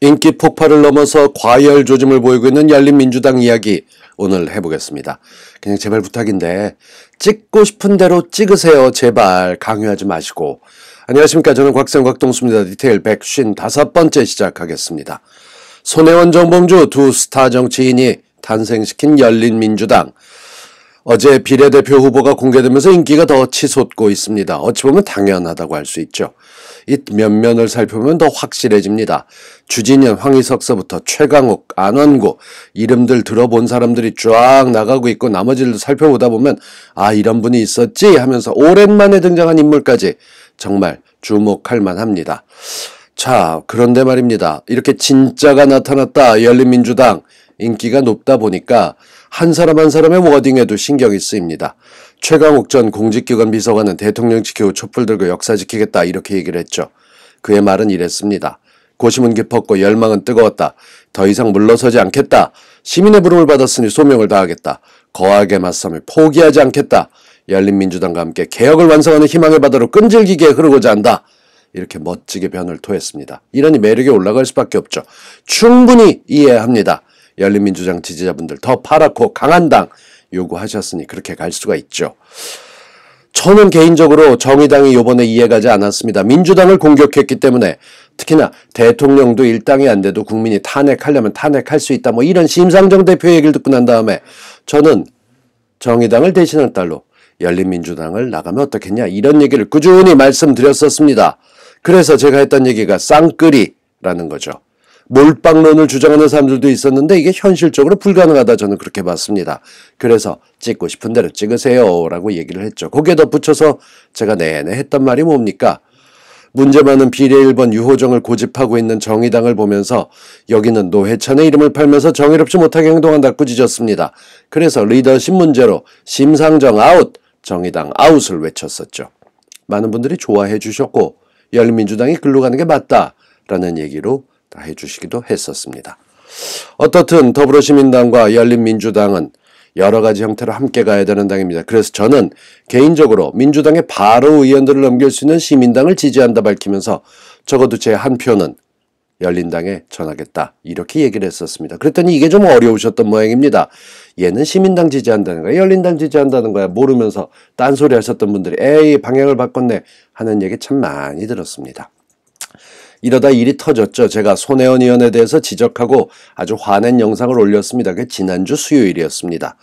인기 폭발을 넘어서 과열 조짐을 보이고 있는 열린민주당 이야기 오늘 해보겠습니다. 그냥 제발 부탁인데 찍고 싶은 대로 찍으세요. 제발 강요하지 마시고. 안녕하십니까. 저는 곽생 곽동수입니다. 디테일 155번째 시작하겠습니다. 손혜원 정봉주 두 스타 정치인이 탄생시킨 열린민주당. 어제 비례대표 후보가 공개되면서 인기가 더 치솟고 있습니다. 어찌 보면 당연하다고 할 수 있죠. 이 면면을 살펴보면 더 확실해집니다. 주진현, 황희석서부터 최강욱, 안원구 이름들 들어본 사람들이 쫙 나가고 있고 나머지를 살펴보다 보면 아 이런 분이 있었지 하면서 오랜만에 등장한 인물까지 정말 주목할 만합니다. 자, 그런데 말입니다. 이렇게 진짜가 나타났다. 열린민주당 인기가 높다 보니까 한 사람 한 사람의 워딩에도 신경이 쓰입니다. 최강욱 전 공직기관 비서관은 대통령 지켜고 촛불 들고 역사 지키겠다 이렇게 얘기를 했죠. 그의 말은 이랬습니다. 고심은 깊었고 열망은 뜨거웠다. 더 이상 물러서지 않겠다. 시민의 부름을 받았으니 소명을 다하겠다. 거하게 맞서며 포기하지 않겠다. 열린민주당과 함께 개혁을 완성하는 희망의 바다로 끈질기게 흐르고자 한다. 이렇게 멋지게 변을 토했습니다. 이러니 매력이 올라갈 수밖에 없죠. 충분히 이해합니다. 열린민주당 지지자분들 더 파랗고 강한 당 요구하셨으니 그렇게 갈 수가 있죠. 저는 개인적으로 정의당이 요번에 이해가지 않았습니다. 민주당을 공격했기 때문에 특히나 대통령도 일당이 안 돼도 국민이 탄핵하려면 탄핵할 수 있다. 뭐 이런 심상정 대표 얘기를 듣고 난 다음에 저는 정의당을 대신할 딸로 열린민주당을 나가면 어떻겠냐 이런 얘기를 꾸준히 말씀드렸었습니다. 그래서 제가 했던 얘기가 쌍끌이라는 거죠. 몰빵론을 주장하는 사람들도 있었는데 이게 현실적으로 불가능하다 저는 그렇게 봤습니다. 그래서 찍고 싶은 대로 찍으세요 라고 얘기를 했죠. 거기에 덧붙여서 제가 내내 했던 말이 뭡니까? 문제 많은 비례 1번 유호정을 고집하고 있는 정의당을 보면서 여기는 노회찬의 이름을 팔면서 정의롭지 못하게 행동한다고 짖었습니다. 그래서 리더십 문제로 심상정 아웃, 정의당 아웃을 외쳤었죠. 많은 분들이 좋아해 주셨고 열린민주당이 글로 가는 게 맞다라는 얘기로 다 해주시기도 했었습니다. 어떻든 더불어시민당과 열린민주당은 여러 가지 형태로 함께 가야 되는 당입니다. 그래서 저는 개인적으로 민주당의 바로 의원들을 넘길 수 있는 시민당을 지지한다 밝히면서 적어도 제 한 표는 열린당에 전하겠다 이렇게 얘기를 했었습니다. 그랬더니 이게 좀 어려우셨던 모양입니다. 얘는 시민당 지지한다는 거야 열린당 지지한다는 거야 모르면서 딴소리 하셨던 분들이 에이 방향을 바꿨네 하는 얘기 참 많이 들었습니다. 이러다 일이 터졌죠. 제가 손혜원 의원에 대해서 지적하고 아주 화낸 영상을 올렸습니다. 그 지난주 수요일이었습니다.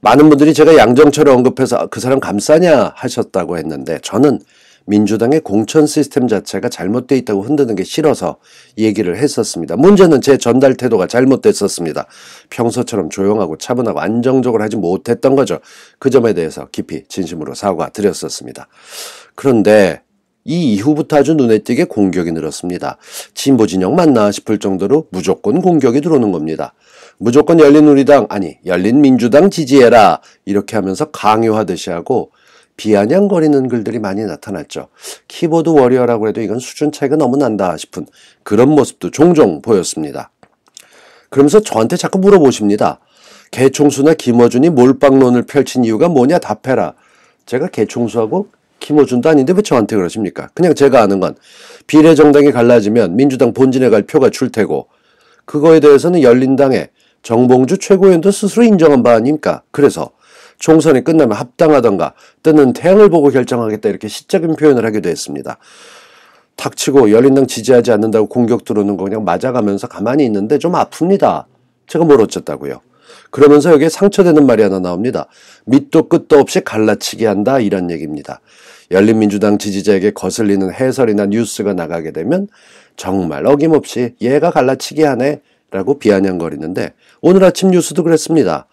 많은 분들이 제가 양정철을 언급해서 그 사람 감싸냐 하셨다고 했는데 저는 민주당의 공천 시스템 자체가 잘못되어 있다고 흔드는 게 싫어서 얘기를 했었습니다. 문제는 제 전달 태도가 잘못됐었습니다. 평소처럼 조용하고 차분하고 안정적으로 하지 못했던 거죠. 그 점에 대해서 깊이 진심으로 사과드렸었습니다. 그런데 이 이후부터 아주 눈에 띄게 공격이 늘었습니다. 진보 진영 맞나 싶을 정도로 무조건 공격이 들어오는 겁니다. 무조건 열린우리당 아니 열린민주당 지지해라 이렇게 하면서 강요하듯이 하고 비아냥거리는 글들이 많이 나타났죠. 키보드 워리어라고 해도 이건 수준 차이가 너무 난다 싶은 그런 모습도 종종 보였습니다. 그러면서 저한테 자꾸 물어보십니다. 개총수나 김어준이 몰빵론을 펼친 이유가 뭐냐 답해라. 제가 개총수하고 키워준다닌데왜 저한테 그러십니까? 그냥 제가 아는 건 비례정당이 갈라지면 민주당 본진에 갈 표가 줄 테고 그거에 대해서는 열린당의 정봉주 최고위원도 스스로 인정한 바 아닙니까? 그래서 총선이 끝나면 합당하던가 뜨는 태양을 보고 결정하겠다 이렇게 시적인 표현을 하기도 했습니다. 닥치고 열린당 지지하지 않는다고 공격 들어오는 거 그냥 맞아가면서 가만히 있는데 좀 아픕니다. 제가 뭘 어쨌다고요. 그러면서 여기에 상처되는 말이 하나 나옵니다. 밑도 끝도 없이 갈라치게 한다 이런 얘기입니다. 열린민주당 지지자에게 거슬리는 해설이나 뉴스가 나가게 되면 정말 어김없이 얘가 갈라치기 하네 라고 비아냥거리는데 오늘 아침 뉴스도 그랬습니다.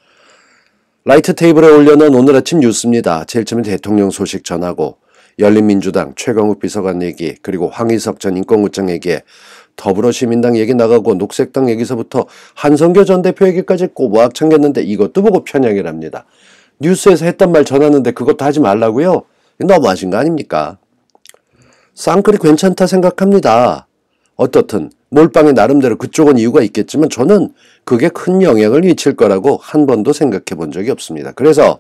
라이트 테이블에 올려놓은 오늘 아침 뉴스입니다. 제일 처음에 대통령 소식 전하고 열린민주당 최강욱 비서관 얘기 그리고 황희석 전 인권구청 얘기에 더불어시민당 얘기 나가고 녹색당 얘기서부터 한성교 전 대표 얘기까지 꼬박 챙겼는데 이것도 보고 편향이랍니다. 뉴스에서 했던 말 전하는데 그것도 하지 말라고요? 너무하신 거 아닙니까? 쌍클이 괜찮다 생각합니다. 어떻든 몰빵의 나름대로 그쪽은 이유가 있겠지만 저는 그게 큰 영향을 미칠 거라고 한 번도 생각해 본 적이 없습니다. 그래서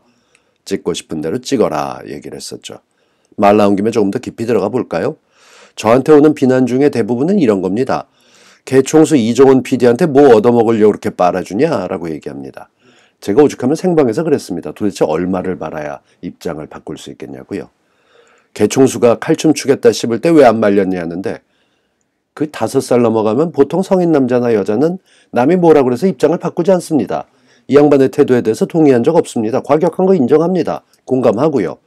찍고 싶은 대로 찍어라 얘기를 했었죠. 말 나온 김에 조금 더 깊이 들어가 볼까요? 저한테 오는 비난 중에 대부분은 이런 겁니다. 개총수 이종훈 PD한테 뭐 얻어먹으려고 그렇게 빨아주냐라고 얘기합니다. 제가 오죽하면 생방에서 그랬습니다. 도대체 얼마를 말아야 입장을 바꿀 수 있겠냐고요. 개총수가 칼춤 추겠다 싶을 때 왜 안 말렸냐는데 그 다섯 살 넘어가면 보통 성인 남자나 여자는 남이 뭐라 그래서 입장을 바꾸지 않습니다. 이 양반의 태도에 대해서 동의한 적 없습니다. 과격한 거 인정합니다. 공감하고요.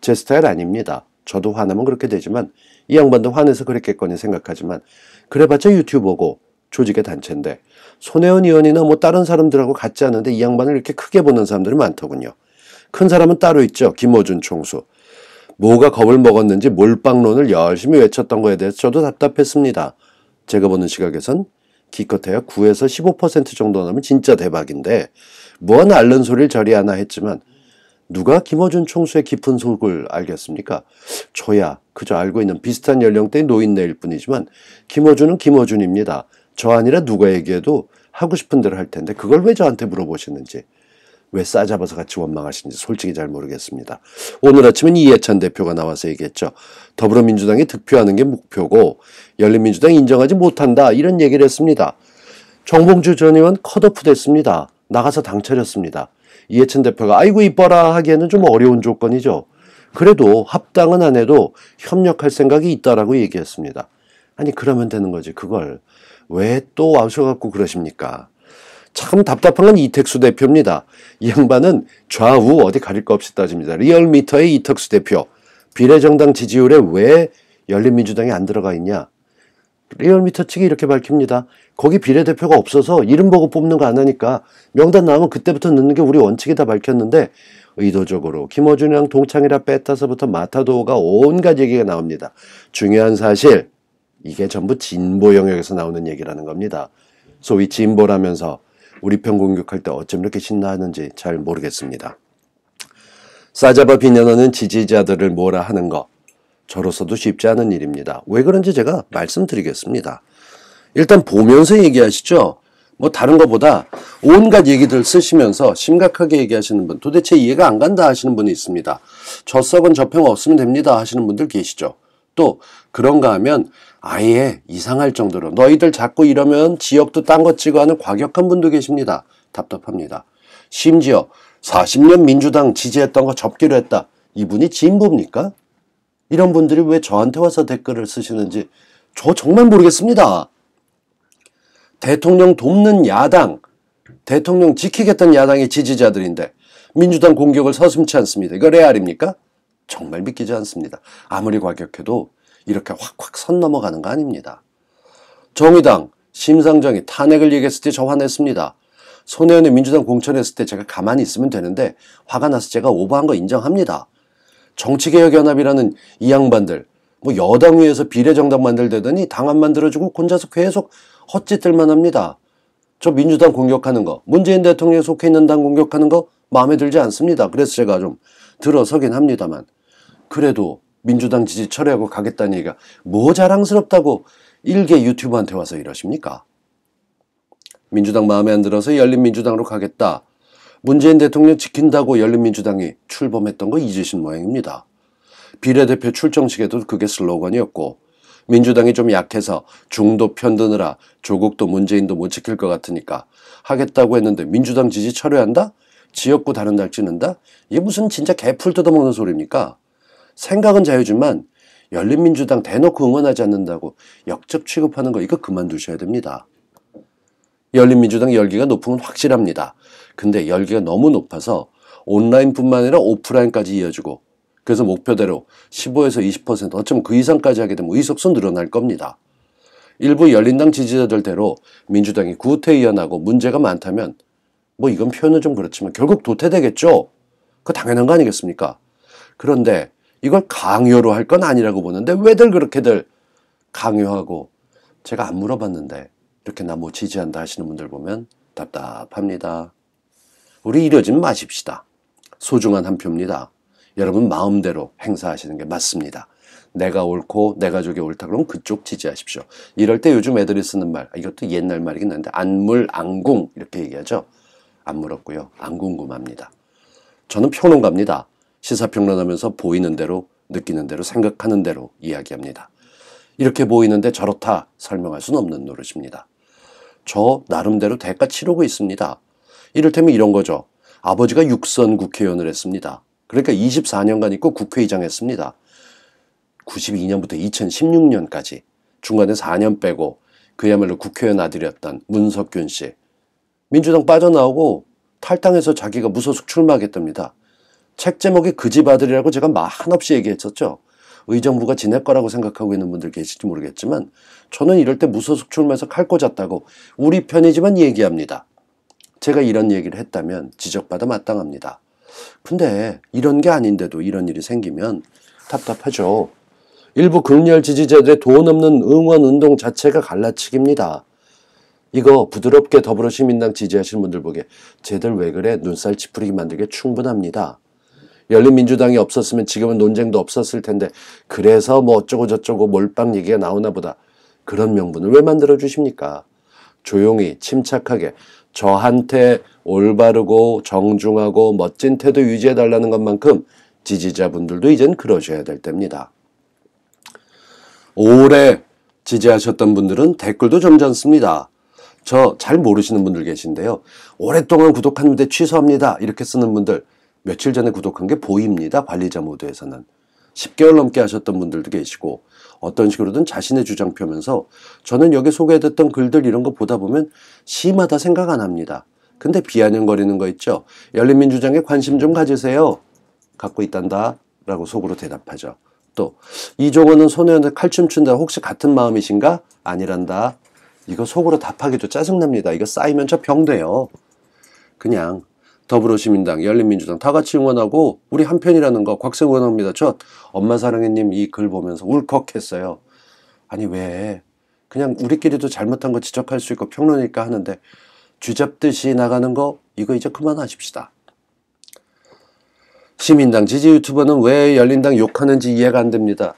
제 스타일 아닙니다. 저도 화나면 그렇게 되지만 이 양반도 화내서 그랬겠거니 생각하지만 그래봤자 유튜버고 조직의 단체인데 손혜원 의원이나 뭐 다른 사람들하고 같지 않은데 이 양반을 이렇게 크게 보는 사람들이 많더군요. 큰 사람은 따로 있죠. 김어준 총수. 뭐가 겁을 먹었는지 몰빵론을 열심히 외쳤던 거에 대해서 저도 답답했습니다. 제가 보는 시각에선 기껏해야 9에서 15% 정도 나면 진짜 대박인데 무한 알른 소리를 저리 하나 했지만 누가 김어준 총수의 깊은 속을 알겠습니까? 저야 그저 알고 있는 비슷한 연령대의 노인네일 뿐이지만 김어준은 김어준입니다. 저 아니라 누가에게도 하고 싶은 대로 할 텐데 그걸 왜 저한테 물어보시는지 왜 싸잡아서 같이 원망하시는지 솔직히 잘 모르겠습니다. 오늘 아침은 이해찬 대표가 나와서 얘기했죠. 더불어민주당이 득표하는 게 목표고 열린민주당 인정하지 못한다 이런 얘기를 했습니다. 정봉주 전 의원 컷오프 됐습니다. 나가서 당 차렸습니다. 이해찬 대표가 아이고 이뻐라 하기에는 좀 어려운 조건이죠. 그래도 합당은 안 해도 협력할 생각이 있다라고 얘기했습니다. 아니 그러면 되는 거지 그걸 왜또 와셔갖고 그러십니까? 참 답답한 건 이택수 대표입니다. 이 양반은 좌우 어디 가릴 거 없이 따집니다. 리얼미터의 이택수 대표. 비례정당 지지율에 왜 열린민주당이 안 들어가 있냐? 리얼미터 측이 이렇게 밝힙니다. 거기 비례대표가 없어서 이름 보고 뽑는 거 안 하니까 명단 나오면 그때부터 넣는 게 우리 원칙이다 밝혔는데 의도적으로 김어준이랑 동창이라 뺐다서부터 마타도가 온갖 얘기가 나옵니다. 중요한 사실 이게 전부 진보 영역에서 나오는 얘기라는 겁니다. 소위 진보라면서 우리 편 공격할 때 어쩜 이렇게 신나하는지 잘 모르겠습니다. 싸잡아 비난하는 지지자들을 뭐라 하는 거 저로서도 쉽지 않은 일입니다. 왜 그런지 제가 말씀드리겠습니다. 일단 보면서 얘기하시죠. 뭐 다른 것보다 온갖 얘기들 쓰시면서 심각하게 얘기하시는 분 도대체 이해가 안 간다 하시는 분이 있습니다. 저 썩은 저 평 없으면 됩니다 하시는 분들 계시죠. 또 그런가 하면 아예 이상할 정도로 너희들 자꾸 이러면 지역도 딴 것 찍어 하는 과격한 분도 계십니다. 답답합니다. 심지어 40년 민주당 지지했던 거 접기로 했다. 이분이 진보입니까? 이런 분들이 왜 저한테 와서 댓글을 쓰시는지 저 정말 모르겠습니다. 대통령 돕는 야당, 대통령 지키겠다는 야당의 지지자들인데 민주당 공격을 서슴치 않습니다. 이거 레알입니까? 정말 믿기지 않습니다. 아무리 과격해도 이렇게 확확 선 넘어가는 거 아닙니다. 정의당 심상정이 탄핵을 얘기했을 때 저 화냈습니다. 손혜원이 민주당 공천했을 때 제가 가만히 있으면 되는데 화가 나서 제가 오버한 거 인정합니다. 정치개혁연합이라는 이 양반들 뭐 여당 위에서 비례정당 만들대더니 당안 만들어주고 혼자서 계속 헛짓들만 합니다. 저 민주당 공격하는 거 문재인 대통령에 속해 있는 당 공격하는 거 마음에 들지 않습니다. 그래서 제가 좀 들어서긴 합니다만 그래도 민주당 지지 철회하고 가겠다는 얘기가 뭐 자랑스럽다고 일개 유튜브한테 와서 이러십니까? 민주당 마음에 안 들어서 열린민주당으로 가겠다. 문재인 대통령 지킨다고 열린민주당이 출범했던 거 잊으신 모양입니다. 비례대표 출정식에도 그게 슬로건이었고 민주당이 좀 약해서 중도 편드느라 조국도 문재인도 못 지킬 것 같으니까 하겠다고 했는데 민주당 지지 철회한다? 지역구 다른 날 찌는다? 이게 무슨 진짜 개풀 뜯어먹는 소리입니까? 생각은 자유지만 열린민주당 대놓고 응원하지 않는다고 역적 취급하는 거 이거 그만두셔야 됩니다. 열린민주당 열기가 높은 건 확실합니다. 근데 열기가 너무 높아서 온라인뿐만 아니라 오프라인까지 이어지고 그래서 목표대로 15에서 20% 어쩌면 그 이상까지 하게 되면 의석수 늘어날 겁니다. 일부 열린당 지지자들대로 민주당이 구태의연하고 문제가 많다면 뭐 이건 표현은 좀 그렇지만 결국 도태되겠죠. 그거 당연한 거 아니겠습니까? 그런데 이걸 강요로 할 건 아니라고 보는데 왜들 그렇게들 강요하고 제가 안 물어봤는데 이렇게 나 뭐 지지한다 하시는 분들 보면 답답합니다. 우리 이러진 마십시다. 소중한 한 표입니다. 여러분 마음대로 행사하시는 게 맞습니다. 내가 옳고 내 가족이 옳다 그러면 그쪽 지지하십시오. 이럴 때 요즘 애들이 쓰는 말 아, 이것도 옛날 말이긴 한데 안물 안궁 이렇게 얘기하죠. 안 물었고요. 안 궁금합니다. 저는 평론가입니다. 시사평론하면서 보이는 대로 느끼는 대로 생각하는 대로 이야기합니다. 이렇게 보이는데 저렇다 설명할 수는 없는 노릇입니다. 저 나름대로 대가 치르고 있습니다. 이를테면 이런 거죠. 아버지가 육선 국회의원을 했습니다. 그러니까 24년간 있고 국회의장 했습니다. 92년부터 2016년까지 중간에 4년 빼고 그야말로 국회의원 아들이었던 문석균 씨. 민주당 빠져나오고 탈당해서 자기가 무소속 출마하겠답니다. 책 제목이 그 집 아들이라고 제가 한없이 얘기했었죠. 의정부가 지낼 거라고 생각하고 있는 분들 계실지 모르겠지만 저는 이럴 때 무소속 출마해서 칼 꽂았다고 우리 편이지만 얘기합니다. 제가 이런 얘기를 했다면 지적받아 마땅합니다. 근데 이런 게 아닌데도 이런 일이 생기면 답답하죠. 일부 극렬 지지자들의 돈 없는 응원 운동 자체가 갈라치기입니다. 이거 부드럽게 더불어시민당 지지하시는 분들 보게 쟤들 왜 그래 눈살 찌푸리게 만들게 충분합니다. 열린민주당이 없었으면 지금은 논쟁도 없었을 텐데 그래서 뭐 어쩌고 저쩌고 몰빵 얘기가 나오나 보다. 그런 명분을 왜 만들어 주십니까? 조용히 침착하게 저한테 올바르고 정중하고 멋진 태도 유지해 달라는 것만큼 지지자분들도 이젠 그러셔야 될 때입니다. 오래 지지하셨던 분들은 댓글도 점잖습니다. 저 잘 모르시는 분들 계신데요. 오랫동안 구독한 후에 취소합니다. 이렇게 쓰는 분들 며칠 전에 구독한 게 보입니다. 관리자 모드에서는. 10개월 넘게 하셨던 분들도 계시고 어떤 식으로든 자신의 주장 펴면서 저는 여기 소개됐던 해 글들 이런 거 보다 보면 시마다 생각 안 합니다. 근데 비아냥거리는 거 있죠. 열린민주당에 관심 좀 가지세요. 갖고 있단다. 라고 속으로 대답하죠. 또이종호은손혜원을 칼춤 춘다. 혹시 같은 마음이신가? 아니란다. 이거 속으로 답하기도 짜증납니다. 이거 쌓이면 저 병돼요. 그냥 더불어시민당, 열린민주당 다 같이 응원하고 우리 한편이라는 거 곽세 응원합니다. 저 엄마 사랑해님 이 글 보면서 울컥했어요. 아니 왜 그냥 우리끼리도 잘못한 거 지적할 수 있고 평론일까 하는데 쥐잡듯이 나가는 거 이거 이제 그만하십시다. 시민당 지지 유튜버는 왜 열린당 욕하는지 이해가 안 됩니다.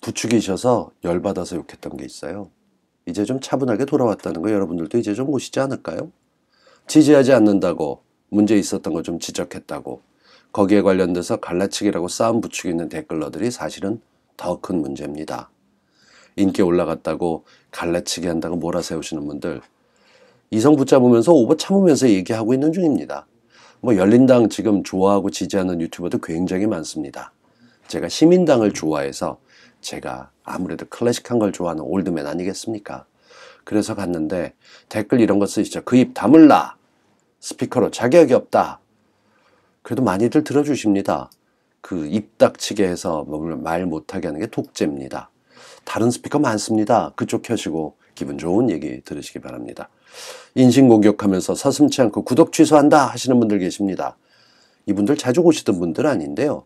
부추기셔서 열받아서 욕했던 게 있어요. 이제 좀 차분하게 돌아왔다는 거 여러분들도 이제 좀 보시지 않을까요? 지지하지 않는다고 문제 있었던 걸 좀 지적했다고 거기에 관련돼서 갈라치기라고 싸움 부추기는 댓글러들이 사실은 더 큰 문제입니다. 인기 올라갔다고 갈라치기 한다고 몰아세우시는 분들 이성 붙잡으면서 오버 참으면서 얘기하고 있는 중입니다. 뭐 열린당 지금 좋아하고 지지하는 유튜버도 굉장히 많습니다. 제가 시민당을 좋아해서 제가 아무래도 클래식한 걸 좋아하는 올드맨 아니겠습니까? 그래서 갔는데 댓글 이런 거 쓰시죠. 그 입 다물라! 스피커로 자격이 없다. 그래도 많이들 들어주십니다. 그 입 닥치게 해서 말 못하게 하는 게 독재입니다. 다른 스피커 많습니다. 그쪽 켜시고 기분 좋은 얘기 들으시기 바랍니다. 인신공격하면서 서슴치 않고 구독 취소한다 하시는 분들 계십니다. 이분들 자주 오시던 분들 아닌데요.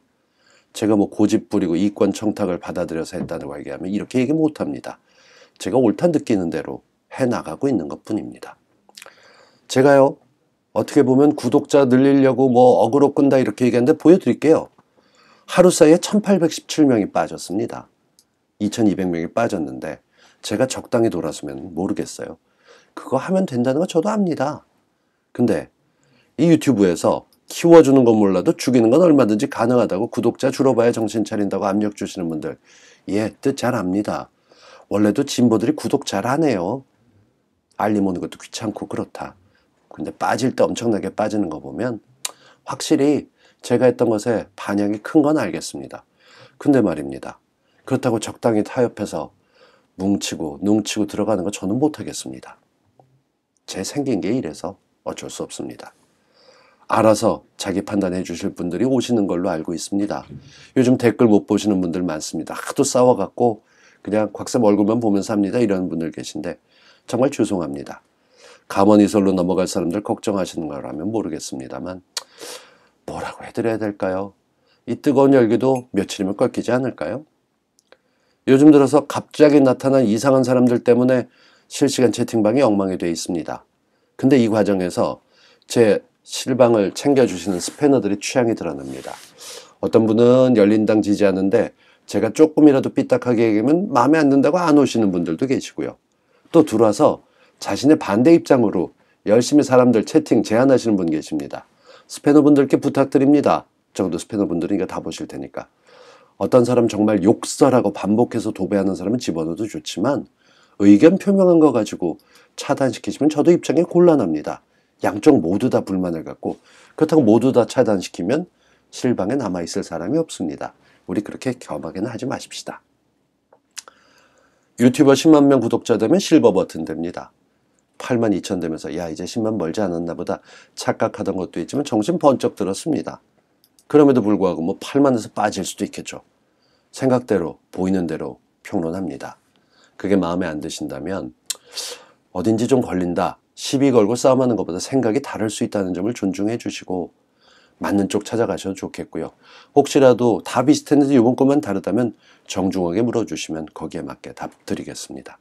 제가 뭐 고집 부리고 이권 청탁을 받아들여서 했다고 얘기하면 이렇게 얘기 못합니다. 제가 옳다 느끼는 대로 해나가고 있는 것 뿐입니다. 제가요 어떻게 보면 구독자 늘리려고 뭐 어그로 끈다 이렇게 얘기하는데 보여드릴게요. 하루 사이에 1817명이 빠졌습니다. 2200명이 빠졌는데 제가 적당히 돌아서면 모르겠어요. 그거 하면 된다는 거 저도 압니다. 근데 이 유튜브에서 키워주는 건 몰라도 죽이는 건 얼마든지 가능하다고 구독자 줄어봐야 정신 차린다고 압력 주시는 분들 예, 뜻 잘 압니다. 원래도 진보들이 구독 잘하네요 알림 오는 것도 귀찮고 그렇다. 근데 빠질 때 엄청나게 빠지는 거 보면 확실히 제가 했던 것에 반향이 큰 건 알겠습니다. 근데 말입니다. 그렇다고 적당히 타협해서 뭉치고 뭉치고 들어가는 거 저는 못하겠습니다. 제 생긴 게 이래서 어쩔 수 없습니다. 알아서 자기 판단해 주실 분들이 오시는 걸로 알고 있습니다. 요즘 댓글 못 보시는 분들 많습니다. 하도 싸워갖고 그냥 곽쌤 얼굴만 보면서 합니다. 이런 분들 계신데 정말 죄송합니다. 감언이설로 넘어갈 사람들 걱정하시는 거라면 모르겠습니다만 뭐라고 해드려야 될까요? 이 뜨거운 열기도 며칠이면 꺾이지 않을까요? 요즘 들어서 갑자기 나타난 이상한 사람들 때문에 실시간 채팅방이 엉망이 되어 있습니다. 근데 이 과정에서 제 실방을 챙겨주시는 스패너들의 취향이 드러납니다. 어떤 분은 열린당 지지하는데 제가 조금이라도 삐딱하게 얘기하면 마음에 안 든다고 안 오시는 분들도 계시고요. 또 들어와서 자신의 반대 입장으로 열심히 사람들 채팅 제안하시는 분 계십니다. 스패너분들께 부탁드립니다. 적어도 스패너분들이니까 다 보실 테니까. 어떤 사람 정말 욕설하고 반복해서 도배하는 사람은 집어넣어도 좋지만 의견 표명한 거 가지고 차단시키시면 저도 입장이 곤란합니다. 양쪽 모두 다 불만을 갖고 그렇다고 모두 다 차단시키면 실방에 남아있을 사람이 없습니다. 우리 그렇게 겸하게는 하지 마십시다. 유튜버 10만 명 구독자 되면 실버 버튼 됩니다. 8만 2천 되면서 야 이제 10만 멀지 않았나 보다 착각하던 것도 있지만 정신 번쩍 들었습니다. 그럼에도 불구하고 뭐 8만에서 빠질 수도 있겠죠. 생각대로 보이는 대로 평론합니다. 그게 마음에 안 드신다면 어딘지 좀 걸린다. 시비 걸고 싸움하는 것보다 생각이 다를 수 있다는 점을 존중해 주시고 맞는 쪽 찾아가셔도 좋겠고요. 혹시라도 다 비슷했는데 이번 것만 다르다면 정중하게 물어주시면 거기에 맞게 답 드리겠습니다.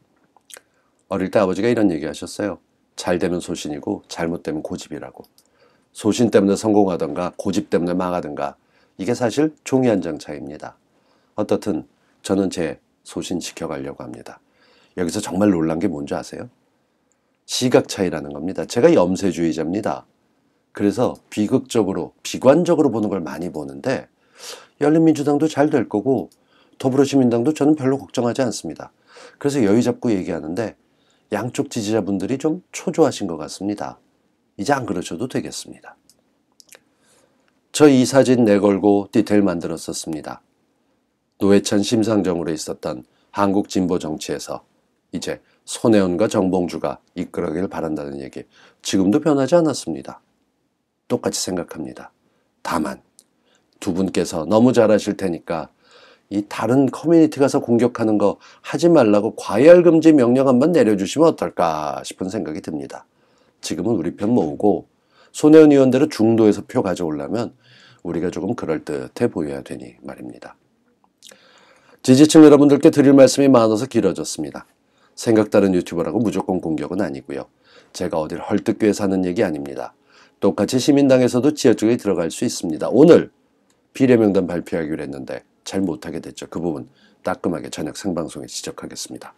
어릴 때 아버지가 이런 얘기 하셨어요. 잘 되면 소신이고 잘못되면 고집이라고. 소신 때문에 성공하던가 고집 때문에 망하던가 이게 사실 종이 한 장 차이입니다. 어떻든 저는 제 소신 지켜가려고 합니다. 여기서 정말 놀란 게 뭔지 아세요? 시각 차이라는 겁니다. 제가 염세주의자입니다. 그래서 비극적으로 비관적으로 보는 걸 많이 보는데 열린민주당도 잘 될 거고 더불어시민당도 저는 별로 걱정하지 않습니다. 그래서 여유 잡고 얘기하는데 양쪽 지지자분들이 좀 초조하신 것 같습니다. 이제 안 그러셔도 되겠습니다. 저 이 사진 내걸고 디테일 만들었었습니다. 노회찬 심상정으로 있었던 한국 진보 정치에서 이제 손혜원과 정봉주가 이끌어길 바란다는 얘기 지금도 변하지 않았습니다. 똑같이 생각합니다. 다만 두 분께서 너무 잘하실 테니까 이 다른 커뮤니티 가서 공격하는 거 하지 말라고 과열 금지 명령 한번 내려주시면 어떨까 싶은 생각이 듭니다. 지금은 우리 편 모으고 손혜원 의원대로 중도에서 표 가져오려면 우리가 조금 그럴듯해 보여야 되니 말입니다. 지지층 여러분들께 드릴 말씀이 많아서 길어졌습니다. 생각 다른 유튜버라고 무조건 공격은 아니고요. 제가 어딜 헐뜯게 사는 얘기 아닙니다. 똑같이 시민당에서도 지하쪽에 들어갈 수 있습니다. 오늘 비례명단 발표하기로 했는데 잘 못하게 됐죠. 그 부분 따끔하게 저녁 생방송에 지적하겠습니다.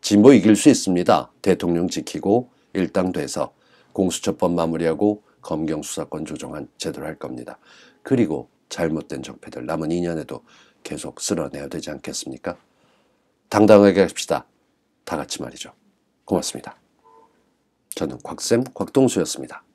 진보 이길 수 있습니다. 대통령 지키고 일당돼서 공수처법 마무리하고 검경 수사권 조정한 제대로 할 겁니다. 그리고 잘못된 적폐들 남은 2년에도 계속 쓸어내야 되지 않겠습니까? 당당하게 합시다. 다 같이 말이죠. 고맙습니다. 저는 곽쌤 곽동수였습니다.